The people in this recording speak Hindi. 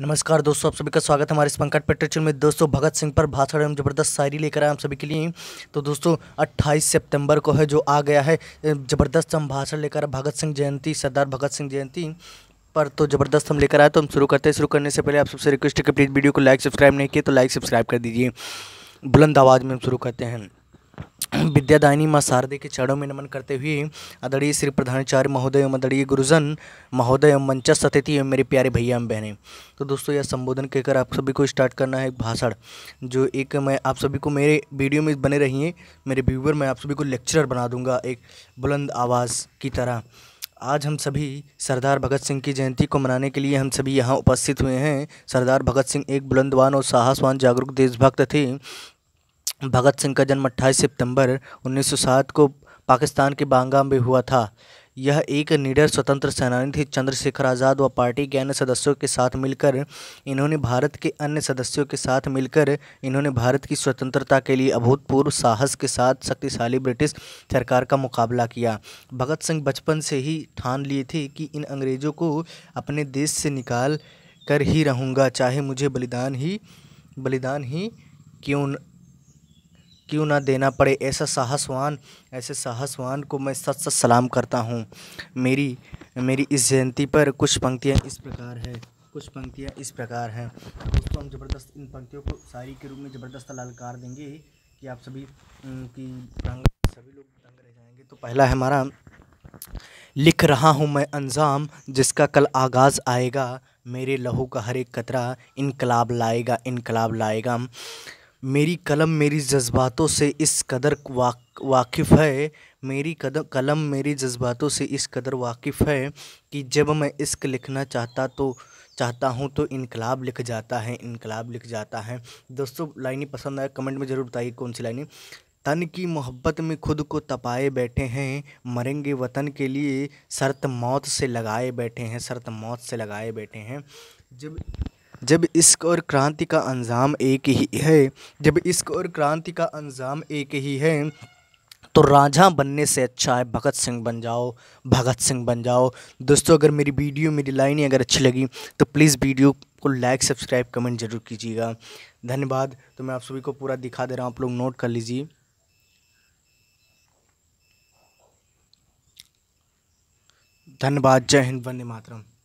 नमस्कार दोस्तों आप सभी का स्वागत है हमारे इस पंकट पेट्रेचर में दोस्तों भगत सिंह पर भाषण एवं जबरदस्त शायरी लेकर आए हम सभी के लिए तो दोस्तों 28 सितंबर को है जो आ गया है जबरदस्त हम भाषण लेकर भगत सिंह जयंती सरदार भगत सिंह जयंती पर तो ज़बरदस्त हम लेकर आए तो हम शुरू करते हैं शुरू करने से पहले आप सबसे रिक्वेस्ट है कि प्लीज़ वीडियो को लाइक सब्सक्राइब नहीं किए तो लाइक सब्सक्राइब कर दीजिए बुलंद आवाज़ में हम शुरू करते हैं विद्यादायिनी माँ शारदे के चरणों में नमन करते हुए आदरणीय श्री प्रधानाचार्य महोदय एवं आदरणीय गुरुजन महोदय एवं मंचस्थ अतिथि एवं मेरे प्यारे भैया एवं बहनें तो दोस्तों यह संबोधन कहकर आप सभी को स्टार्ट करना है एक भाषण जो एक मैं आप सभी को मेरे वीडियो में बने रहिए मेरे व्यूवर मैं आप सभी को लेक्चरर बना दूंगा एक बुलंद आवाज़ की तरह आज हम सभी सरदार भगत सिंह की जयंती को मनाने के लिए हम सभी यहाँ उपस्थित हुए हैं सरदार भगत सिंह एक बुलंदवान और साहसवान जागरूक देशभक्त थे भगत सिंह का जन्म 28 सितंबर 1907 को पाकिस्तान के बांगा में हुआ था यह एक निडर स्वतंत्र सेनानी थे चंद्रशेखर आज़ाद व पार्टी के अन्य सदस्यों के साथ मिलकर इन्होंने भारत के अन्य सदस्यों के साथ मिलकर इन्होंने भारत की स्वतंत्रता के लिए अभूतपूर्व साहस के साथ शक्तिशाली ब्रिटिश सरकार का मुकाबला किया भगत सिंह बचपन से ही ठान लिए थे कि इन अंग्रेज़ों को अपने देश से निकाल कर ही रहूँगा चाहे मुझे बलिदान ही बलिदान ही क्यों क्यों ना देना पड़े ऐसा साहसवान ऐसे साहसवान को मैं सच सच सलाम करता हूँ मेरी मेरी इस जयंती पर कुछ पंक्तियाँ इस प्रकार है कुछ पंक्तियाँ इस प्रकार हैं दोस्तों हम ज़बरदस्त इन पंक्तियों को शायरी के रूप में ज़बरदस्त ललकार देंगे कि आप सभी की सभी लोग तंग रह जाएंगे तो पहला है हमारा लिख रहा हूँ मैं अंजाम जिसका कल आगाज़ आएगा मेरे लहू का हर एक कतरा इनकलाब लाएगा इनकलाब लाएगा मेरी कलम मेरी जज्बातों से इस कदर वाक वाकिफ़ है मेरी कद कलम मेरी जज्बातों से इस कदर वाकिफ़ है कि जब मैं इश्क लिखना चाहता तो चाहता हूँ तो इनकलाब लिख जाता है इनकलाब लिख जाता है दोस्तों लाइनें पसंद आए कमेंट में ज़रूर बताइए कौन सी लाइनें तन की मोहब्बत में खुद को तपाए बैठे हैं मरेंगे वतन के लिए शर्त मौत से लगाए बैठे हैं शर्त मौत से लगाए बैठे हैं जब जब इश्क और क्रांति का अंजाम एक ही है जब इश्क और क्रांति का अंजाम एक ही है तो राजा बनने से अच्छा है भगत सिंह बन जाओ भगत सिंह बन जाओ दोस्तों अगर मेरी वीडियो मेरी लाइन अगर अच्छी लगी तो प्लीज़ वीडियो को लाइक सब्सक्राइब कमेंट ज़रूर कीजिएगा धन्यवाद तो मैं आप सभी को पूरा दिखा दे रहा हूँ आप लोग नोट कर लीजिए धन्यवाद जय हिंद वंदे मातरम